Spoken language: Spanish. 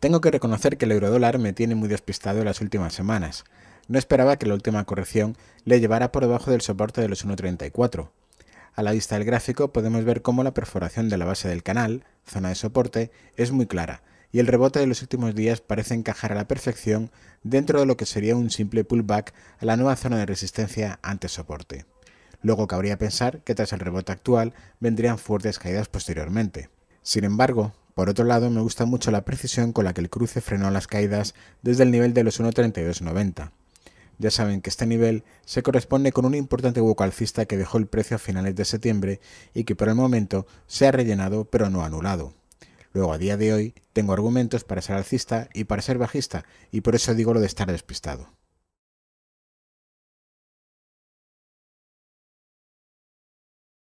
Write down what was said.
Tengo que reconocer que el eurodólar me tiene muy despistado en las últimas semanas. No esperaba que la última corrección le llevara por debajo del soporte de los 1.34. A la vista del gráfico podemos ver cómo la perforación de la base del canal, zona de soporte, es muy clara y el rebote de los últimos días parece encajar a la perfección dentro de lo que sería un simple pullback a la nueva zona de resistencia ante soporte. Luego cabría pensar que tras el rebote actual vendrían fuertes caídas posteriormente. Sin embargo, por otro lado, me gusta mucho la precisión con la que el cruce frenó las caídas desde el nivel de los 1.3290. Ya saben que este nivel se corresponde con un importante hueco alcista que dejó el precio a finales de septiembre y que por el momento se ha rellenado pero no anulado. Luego a día de hoy tengo argumentos para ser alcista y para ser bajista y por eso digo lo de estar despistado.